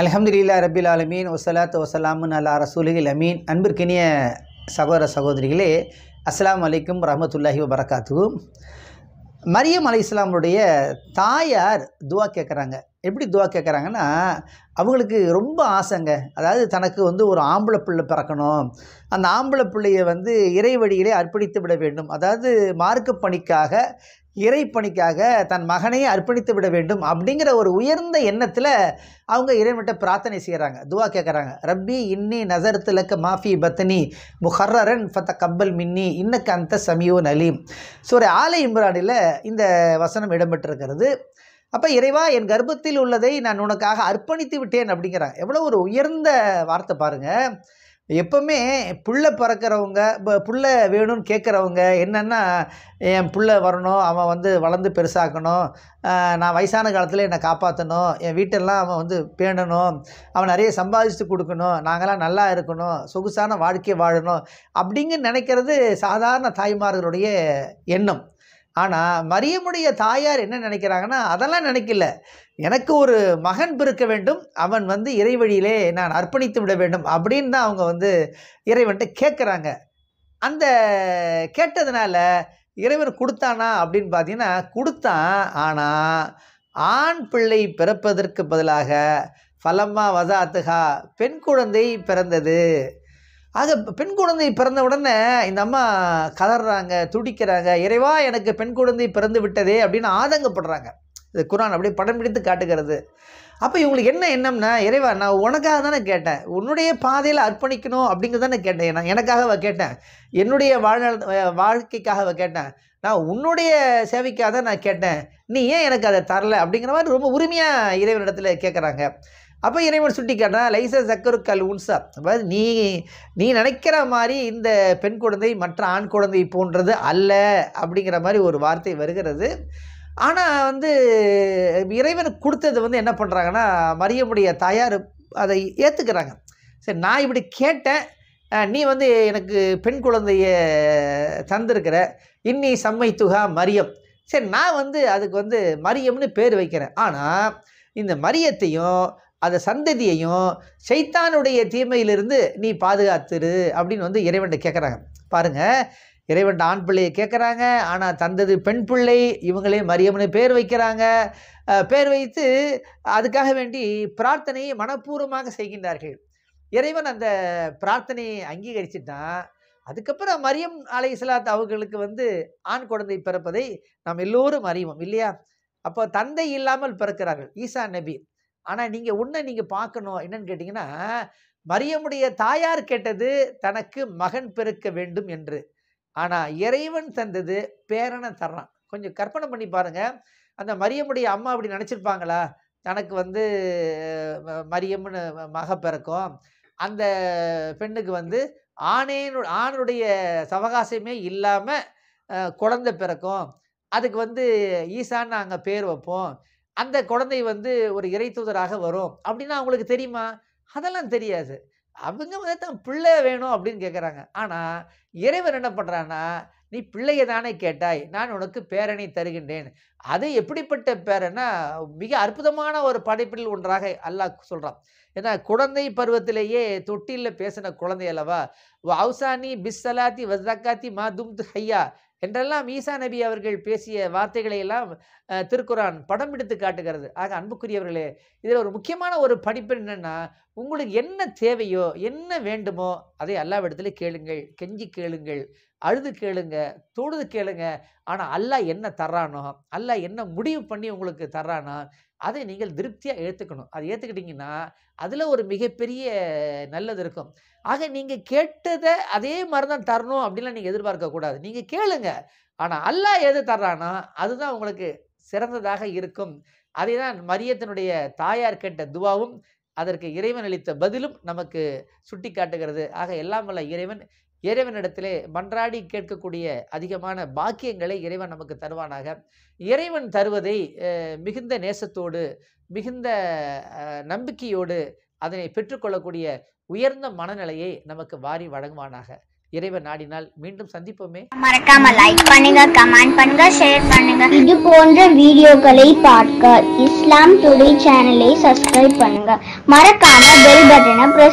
அலமதுல்லா ரபில் அலமீன் ஒசலாத்து வசலாமுன் அல்லா ரசூலுகில் அமீன் அன்பிற்கினிய சகோதர சகோதரிகளே அஸ்லாம் வலைக்கம் ரஹமத்துல்லாஹி வபரகாத்து மரியம் அலி இஸ்லாமுடைய தாயார் துவா கேட்குறாங்க எப்படி துவா கேட்குறாங்கன்னா அவங்களுக்கு ரொம்ப ஆசைங்க அதாவது தனக்கு வந்து ஒரு ஆம்பளை பிள்ளை பிறக்கணும் அந்த ஆம்பளை பிள்ளையை வந்து இறை அர்ப்பணித்து விட வேண்டும் அதாவது மார்க்க பணிக்காக இறைப்பணிக்காக தன் மகனையே அர்ப்பணித்து விட வேண்டும் அப்படிங்கிற ஒரு உயர்ந்த எண்ணத்தில் அவங்க இறைவன்கிட்ட பிரார்த்தனை செய்கிறாங்க துவா கேட்குறாங்க ரப்பி இன்னி நசரத்து லக்க மாஃபி பத்னி முஹர்ரன் ஃபத்த கப்பல் மின்னி இன்னக்கு அந்த சமியோ நலீம் ஸோ ஒரு ஆலை இம்ரானில் இந்த வசனம் இடம்பெற்றிருக்கிறது அப்போ இறைவா என் கர்ப்பத்தில் உள்ளதை நான் உனக்காக அர்ப்பணித்து விட்டேன் அப்படிங்கிறாங்க எவ்வளோ ஒரு உயர்ந்த வார்த்தை பாருங்கள் எப்போவுமே பிள்ளை பிறக்கிறவங்க பிள்ளை வேணும்னு கேட்குறவங்க என்னென்னா என் பிள்ளை வரணும் அவன் வந்து வளர்ந்து பெருசாக்கணும் நான் வயசான காலத்தில் என்னை காப்பாற்றணும் என் வீட்டெல்லாம் அவன் வந்து பேணணும் அவன் நிறைய சம்பாதிச்சு கொடுக்கணும் நாங்களாம் நல்லா இருக்கணும் சொகுசான வாழ்க்கையை வாழணும் அப்படிங்கு நினைக்கிறது சாதாரண தாய்மார்களுடைய எண்ணம் ஆனால் மரியமுடைய தாயார் என்ன நினைக்கிறாங்கன்னா அதெல்லாம் நினைக்கல எனக்கு ஒரு மகன் பிறக்க வேண்டும் அவன் வந்து இறைவழியிலே நான் அர்ப்பணித்து விட வேண்டும் அப்படின்னு தான் அவங்க வந்து இறைவன்ட்டு கேட்குறாங்க அந்த கேட்டதுனால இறைவன் கொடுத்தானா அப்படின்னு பார்த்தீங்கன்னா கொடுத்தான் ஆனால் ஆண் பிள்ளை பிறப்பதற்கு பதிலாக ஃபலம்மா வசாத்துகா பெண் குழந்தை பிறந்தது ஆக பெண் குழந்தை பிறந்த உடனே இந்த அம்மா கதறாங்க துடிக்கிறாங்க இறைவா எனக்கு பெண் குழந்தை பிறந்து விட்டதே அப்படின்னு ஆதங்கப்படுறாங்க இது குரான் அப்படியே படம் பிடித்து காட்டுகிறது அப்போ இவங்களுக்கு என்ன எண்ணம்னா இறைவா நான் உனக்காக தானே கேட்டேன் உன்னுடைய பாதையில் அர்ப்பணிக்கணும் அப்படிங்கிறது தானே கேட்டேன் நான் எனக்காகவ கேட்டேன் என்னுடைய வாழ்நாள் வாழ்க்கைக்காகவ கேட்டேன் நான் உன்னுடைய சேவைக்காக தான் நான் கேட்டேன் நீ ஏன் எனக்கு அதை தரல அப்படிங்கிற மாதிரி ரொம்ப உரிமையாக இறைவனிடத்தில் கேட்குறாங்க அப்போ இறைவன் சுட்டி காட்டினா லைச கல் உன்சா அதாவது நீ நீ நினைக்கிற மாதிரி இந்த பெண் குழந்தை மற்ற ஆண் குழந்தை போன்றது அல்ல அப்படிங்கிற மாதிரி ஒரு வார்த்தை வருகிறது ஆனால் வந்து இறைவனுக்கு கொடுத்தது வந்து என்ன பண்ணுறாங்கன்னா மரியமுடைய தாயார் அதை ஏற்றுக்கிறாங்க சரி நான் இப்படி கேட்டேன் நீ வந்து எனக்கு பெண் குழந்தைய தந்திருக்கிற இன்னி சம்மை துகா மரியம் சரி நான் வந்து அதுக்கு வந்து மரியம்னு பேர் வைக்கிறேன் ஆனால் இந்த மரியத்தையும் அந்த சந்ததியையும் சைத்தானுடைய தீமையிலிருந்து நீ பாதுகாத்துரு அப்படின்னு வந்து இறைவன் கேட்குறாங்க பாருங்கள் இறைவன் ஆண் பிள்ளையை கேட்குறாங்க ஆனால் தந்தது பெண் பிள்ளை இவங்களே மரியம்னு பேர் வைக்கிறாங்க பேர் வைத்து அதுக்காக வேண்டி பிரார்த்தனையை மனப்பூர்வமாக செய்கின்றார்கள் இறைவன் அந்த பிரார்த்தனையை அங்கீகரிச்சுட்டான் அதுக்கப்புறம் மரியம் அலை இஸ்லாத் அவர்களுக்கு வந்து ஆண் குழந்தை பிறப்பதை நாம் எல்லோரும் அறிவோம் இல்லையா அப்போ தந்தை இல்லாமல் பிறக்கிறார்கள் ஈசா நபி ஆனால் நீங்கள் உன்னை நீங்கள் பார்க்கணும் என்னன்னு கேட்டிங்கன்னா மரியமுடைய தாயார் கேட்டது தனக்கு மகன் பிறக்க வேண்டும் என்று ஆனால் இறைவன் தந்தது பேரனை தர்றான் கொஞ்சம் கற்பனை பண்ணி பாருங்கள் அந்த மரியமுடைய அம்மா அப்படி நினச்சிருப்பாங்களா தனக்கு வந்து மரியம்னு மக பிறக்கும் அந்த பெண்ணுக்கு வந்து ஆணேனு ஆணுடைய சவகாசமே இல்லாமல் குழந்தை பிறக்கும் அதுக்கு வந்து ஈசான்னு நாங்கள் பேர் வைப்போம் அந்த குழந்தை வந்து ஒரு இறை தூதராக வரும் அப்படின்னா அவங்களுக்கு தெரியுமா அதெல்லாம் தெரியாது அவங்க வந்து தான் பிள்ளை வேணும் அப்படின்னு கேட்குறாங்க ஆனால் இறைவன் என்ன பண்ணுறான்னா நீ பிள்ளையை தானே கேட்டாய் நான் உனக்கு பேரணி தருகின்றேன் அது எப்படிப்பட்ட பேரன்னா மிக அற்புதமான ஒரு படைப்பில் ஒன்றாக அல்லாஹ் சொல்கிறான் ஏன்னா குழந்தை பருவத்திலேயே தொட்டிலில் பேசின குழந்தை அல்லவா வவுசானி பிஸ்ஸலாத்தி வசக்காத்தி மா தும் ஹையா என்றெல்லாம் ஈசா நபி அவர்கள் பேசிய வார்த்தைகளை எல்லாம் திருக்குறான் படம் எடுத்து காட்டுகிறது ஆக அன்புக்குரியவர்களே இதில் ஒரு முக்கியமான ஒரு படிப்பு என்னென்னா உங்களுக்கு என்ன தேவையோ என்ன வேண்டுமோ அதை எல்லாவிடத்துல கேளுங்கள் கெஞ்சி கேளுங்கள் அழுது கேளுங்க தொழுது கேளுங்க ஆனால் அல்லாஹ் என்ன தர்றானோ அல்லாஹ் என்ன முடிவு பண்ணி உங்களுக்கு தர்றானோ அதை நீங்கள் திருப்தியாக ஏற்றுக்கணும் அதை ஏற்றுக்கிட்டீங்கன்னா அதில் ஒரு மிகப்பெரிய நல்லது இருக்கும் ஆக நீங்கள் கேட்டதை அதே மாதிரி தான் தரணும் அப்படின்லாம் நீங்கள் எதிர்பார்க்கக்கூடாது நீங்கள் கேளுங்க ஆனால் அல்லா எது தர்றானா அதுதான் உங்களுக்கு சிறந்ததாக இருக்கும் அதை தான் மரியத்தினுடைய தாயார் கேட்ட துவாவும் அதற்கு இறைவன் அளித்த பதிலும் நமக்கு சுட்டி காட்டுகிறது ஆக எல்லாம் வல்ல இறைவன் இறைவனிடத்திலே மன்றாடி கேட்கக்கூடிய அதிகமான பாக்கியங்களை இறைவன் நமக்கு தருவானாக இறைவன் தருவதை மிகுந்த நேசத்தோடு மிகுந்த நம்பிக்கையோடு அதனை பெற்றுக்கொள்ளக்கூடிய உயர்ந்த மனநிலையை நமக்கு வாரி வழங்குவானாக இறைவன் நாடினால் மீண்டும் சந்திப்போமே மறக்காம லைக் பண்ணுங்க கமெண்ட் பண்ணுங்க ஷேர் பண்ணுங்க இது போன்ற வீடியோக்களை பார்க்க இஸ்லாம் டுடே சேனலை சப்ஸ்கிரைப் பண்ணுங்க மறக்காம பெல் பட்டனை பிரஸ்